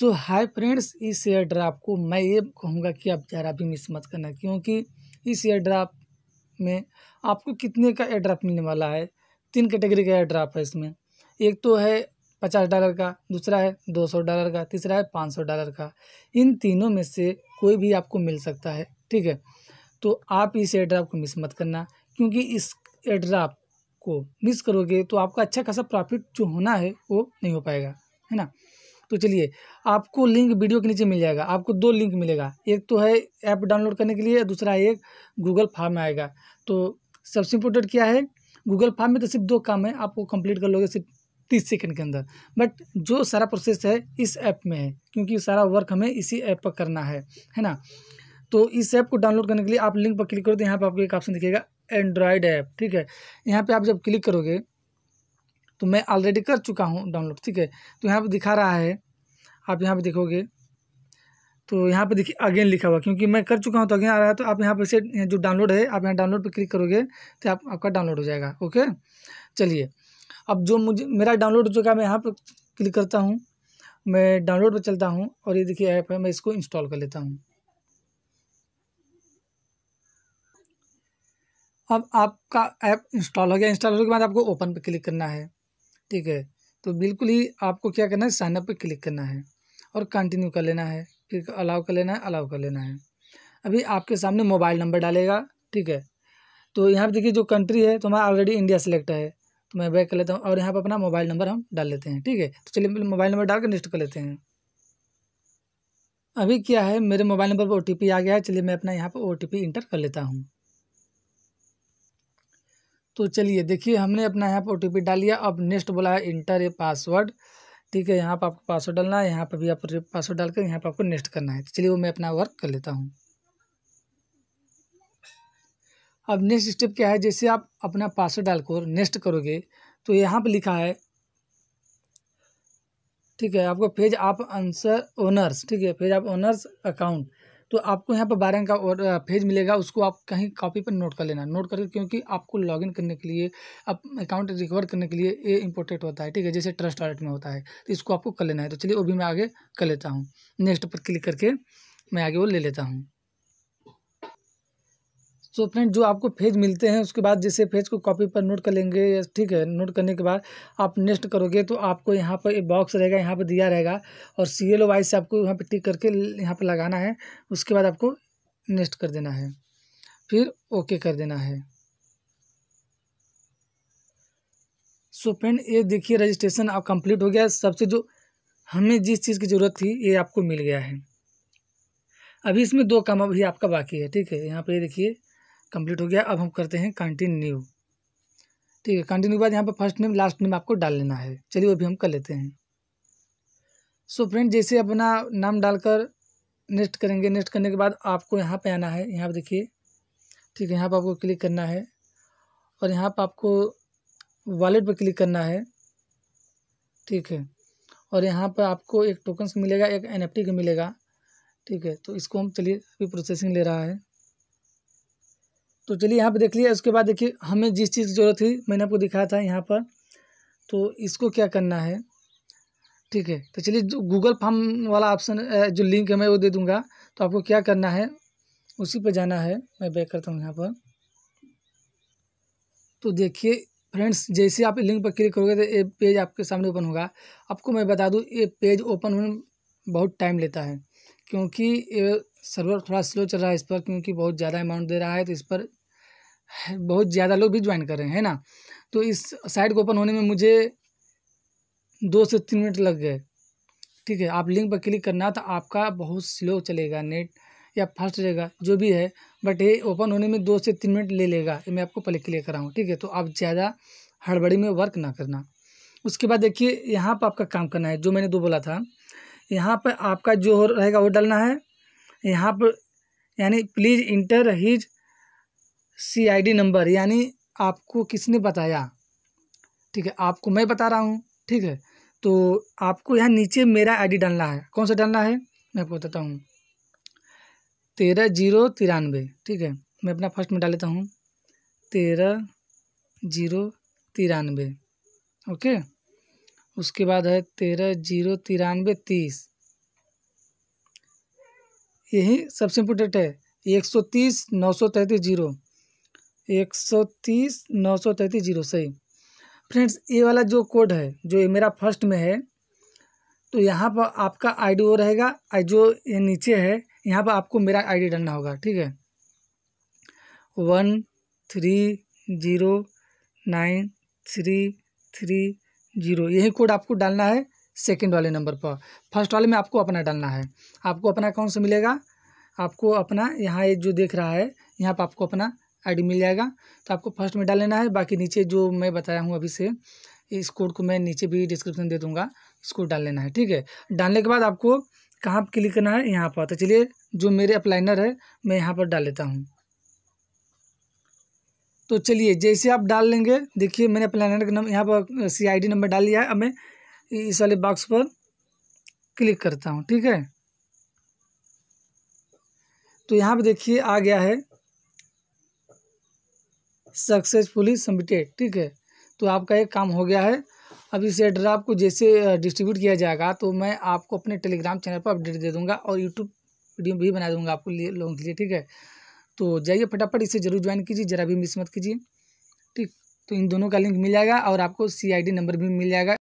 सो hi friends इस एयर ड्राप को मैं ये कहूँगा कि आप ज़रा भी मिस मत करना क्योंकि इस एयर ड्राप में आपको कितने का एयर ड्राप मिलने वाला है तीन कैटेगरी का एयर ड्राप है इसमें एक तो है पचास डॉलर का दूसरा है दो सौ डॉलर का तीसरा है पाँच सौ डॉलर का इन तीनों में से कोई भी आपको मिल सकता है ठीक है तो आप इस एयर ड्राप को मिस मत करना क्योंकि इस एयर ड्राप को मिस करोगे तो आपका अच्छा खासा प्रॉफिट जो होना है वो नहीं हो पाएगा है ना तो चलिए आपको लिंक वीडियो के नीचे मिल जाएगा आपको दो लिंक मिलेगा एक तो है ऐप डाउनलोड करने के लिए दूसरा एक गूगल फार्म में आएगा तो सबसे इम्पोर्टेंट क्या है गूगल फार्म में तो सिर्फ दो काम है आपको कंप्लीट कर लोगे सिर्फ तीस सेकंड के अंदर बट जो सारा प्रोसेस है इस ऐप में है क्योंकि सारा वर्क हमें इसी ऐप पर करना है है ना तो इस ऐप को डाउनलोड करने के लिए आप लिंक पर क्लिक करो तो यहाँ पर आपको एक ऑप्शन दिखेगा एंड्रॉयड ऐप ठीक है यहाँ पर आप जब क्लिक करोगे तो मैं ऑलरेडी कर चुका हूँ डाउनलोड ठीक है तो यहाँ पर दिखा रहा है आप यहाँ पर देखोगे तो यहाँ पर देखिए अगेन लिखा हुआ क्योंकि मैं कर चुका हूँ तो अगेन आ रहा है तो आप यहाँ पर से जो डाउनलोड है आप यहाँ डाउनलोड पर क्लिक करोगे तो आप आपका डाउनलोड हो जाएगा ओके चलिए अब जो मुझे मेरा डाउनलोड हो चुका है मैं यहाँ पर क्लिक करता हूँ मैं डाउनलोड पर चलता हूँ और ये देखिए ऐप है मैं इसको इंस्टॉल कर लेता हूँ अब आपका ऐप इंस्टॉल हो गया इंस्टॉल होने के बाद आपको ओपन पर क्लिक करना है ठीक है तो बिल्कुल ही आपको क्या करना है साइनअप पर क्लिक करना है और कंटिन्यू कर लेना है फिर अलाउ कर लेना है अलाउ कर लेना है अभी आपके सामने मोबाइल नंबर डालेगा ठीक है तो यहाँ पर देखिए जो कंट्री है तो हमारा ऑलरेडी इंडिया सेलेक्ट है तो मैं बैक कर लेता हूँ और यहाँ पर अपना मोबाइल नंबर हम डाल लेते हैं ठीक है तो चलिए मोबाइल नंबर डाल कर नेक्स्ट कर लेते हैं अभी क्या है मेरे मोबाइल नंबर पर ओ आ गया है चलिए मैं अपना यहाँ पर ओ इंटर कर लेता हूँ तो चलिए देखिए हमने अपना यहाँ पर ओ डाल लिया अब नेक्स्ट बोला है इंटर ए पासवर्ड ठीक है यहाँ पर आपको पासवर्ड डालना है यहाँ पर भी आप पासवर्ड डालकर यहाँ पर आपको नेक्स्ट करना है तो चलिए वो मैं अपना वर्क कर लेता हूँ अब नेक्स्ट स्टेप क्या है जैसे आप अपना पासवर्ड डालकर नेक्स्ट करोगे तो यहाँ पर लिखा है ठीक है आपको पेज आप आंसर ओनर्स ठीक है पेज आप ओनर्स अकाउंट तो आपको यहाँ पर बारह का और पेज मिलेगा उसको आप कहीं कॉपी पर नोट कर लेना नोट करके क्योंकि आपको लॉगिन करने के लिए आप अकाउंट रिकवर करने के लिए ये इंपॉर्टेंट होता है ठीक है जैसे ट्रस्ट ऑडिट में होता है तो इसको आपको कर लेना है तो चलिए वो भी मैं आगे कर लेता हूँ नेक्स्ट पर क्लिक करके मैं आगे वो ले लेता हूँ सो फ्रेंड जो आपको फेज मिलते हैं उसके बाद जैसे फेज को कॉपी पर नोट कर लेंगे ठीक है नोट करने के बाद आप नेक्स्ट करोगे तो आपको यहाँ पर एक बॉक्स रहेगा यहाँ पर दिया रहेगा और सी एल वाइज से आपको यहाँ पर टिक करके यहाँ पर लगाना है उसके बाद आपको नेक्स्ट कर देना है फिर ओके कर देना है सो फ्रेंड ये देखिए रजिस्ट्रेशन आप कंप्लीट हो गया सबसे जो हमें जिस चीज़ की ज़रूरत थी ये आपको मिल गया है अभी इसमें दो काम अभी आपका बाकी है ठीक है यहाँ पर ये देखिए कंप्लीट हो गया अब हम करते हैं कंटिन्यू ठीक है कंटिन्यू के बाद यहाँ पर फर्स्ट नेम लास्ट नेम आपको डाल लेना है चलिए वो भी हम कर लेते हैं सो फ्रेंड जैसे अपना नाम डालकर नेक्स्ट करेंगे नेक्स्ट करने के बाद आपको यहाँ पर आना है यहाँ पर देखिए ठीक है यहाँ पर आपको क्लिक करना है और यहाँ पर आपको वॉलेट पर क्लिक करना है ठीक है और यहाँ पर आपको एक टोकन्स मिलेगा एक एन का मिलेगा ठीक है तो इसको हम चलिए अभी प्रोसेसिंग ले रहा है तो चलिए यहाँ पे देख लिया उसके बाद देखिए हमें जिस चीज़ की ज़रूरत थी मैंने आपको दिखाया था यहाँ पर तो इसको क्या करना है ठीक है तो चलिए जो गूगल फॉर्म वाला ऑप्शन जो लिंक है मैं वो दे दूँगा तो आपको क्या करना है उसी पर जाना है मैं बैक करता हूँ यहाँ पर तो देखिए फ्रेंड्स जैसे आप लिंक पर क्लिक करोगे तो ये पेज आपके सामने ओपन होगा आपको मैं बता दूँ ये पेज ओपन होने में बहुत टाइम लेता है क्योंकि ये सर्वर थोड़ा स्लो चल रहा है इस पर क्योंकि बहुत ज़्यादा अमाउंट दे रहा है तो इस पर बहुत ज़्यादा लोग भी ज्वाइन कर रहे हैं है ना तो इस साइट को ओपन होने में मुझे दो से तीन मिनट लग गए ठीक है आप लिंक पर क्लिक करना तो आपका बहुत स्लो चलेगा नेट या फास्ट रहेगा जो भी है बट ये ओपन होने में दो से तीन मिनट ले लेगा ये मैं आपको पहले क्लियर कराऊँ ठीक है तो आप ज़्यादा हड़बड़ी में वर्क ना करना उसके बाद देखिए यहाँ पर आपका काम करना है जो मैंने दो बोला था यहाँ पर आपका जो रहेगा वो डालना है यहाँ पर यानी please enter his CID number यानी आपको किसने बताया ठीक है आपको मैं बता रहा हूँ ठीक है तो आपको यहाँ नीचे मेरा आईडी डालना है कौन सा डालना है मैं आपको बताता हूँ तेरह जीरो तिरानवे ठीक है मैं अपना फर्स्ट में डाल लेता हूँ तेरह जीरो तिरानवे ओके उसके बाद है तेरह जीरो तिरानवे तीस यही सबसे इम्पोर्टेंट है एक सौ तीस नौ सौ तैंतीस जीरो एक सौ तीस नौ सौ तैंतीस जीरो सही फ्रेंड्स ये वाला जो कोड है जो ये मेरा फर्स्ट में है तो यहाँ पर आपका आई डी वो रहेगा और जो नीचे है यहाँ पर आपको मेरा आई डी डालना होगा ठीक है one three zero nine three three zero यही कोड आपको डालना है सेकंड वाले नंबर पर फर्स्ट वाले में आपको अपना डालना है आपको अपना अकाउंट से मिलेगा आपको अपना यहाँ ये जो देख रहा है यहाँ पर आपको अपना आईडी मिल जाएगा तो आपको फर्स्ट में डाल लेना है बाकी नीचे जो मैं बताया हूँ अभी से इस कोड को मैं नीचे भी डिस्क्रिप्शन दे दूँगा इसको डाल लेना है ठीक है डालने के बाद आपको कहाँ पर क्लिक करना है यहाँ पर तो चलिए जो मेरे अपलाइनर है मैं यहाँ पर डाल लेता हूँ तो चलिए जैसे आप डाल लेंगे देखिए मैंने अपलाइनर का नंबर यहाँ पर सी आई डी नंबर डाल लिया है अब मैं इस वाले बॉक्स पर क्लिक करता हूँ ठीक है तो यहाँ पर देखिए आ गया है सक्सेसफुली सबमिटेड ठीक है तो आपका एक काम हो गया है अब इस ड्राफ्ट को जैसे डिस्ट्रीब्यूट किया जाएगा तो मैं आपको अपने टेलीग्राम चैनल पर अपडेट दे दूंगा और यूट्यूब वीडियो भी बना दूंगा आपको लिए लोगों के लिए ठीक है तो जाइए फटाफट इसे जरूर ज्वाइन कीजिए ज़रा भी मिस मत कीजिए ठीक तो इन दोनों का लिंक मिल जाएगा और आपको सी नंबर भी मिल जाएगा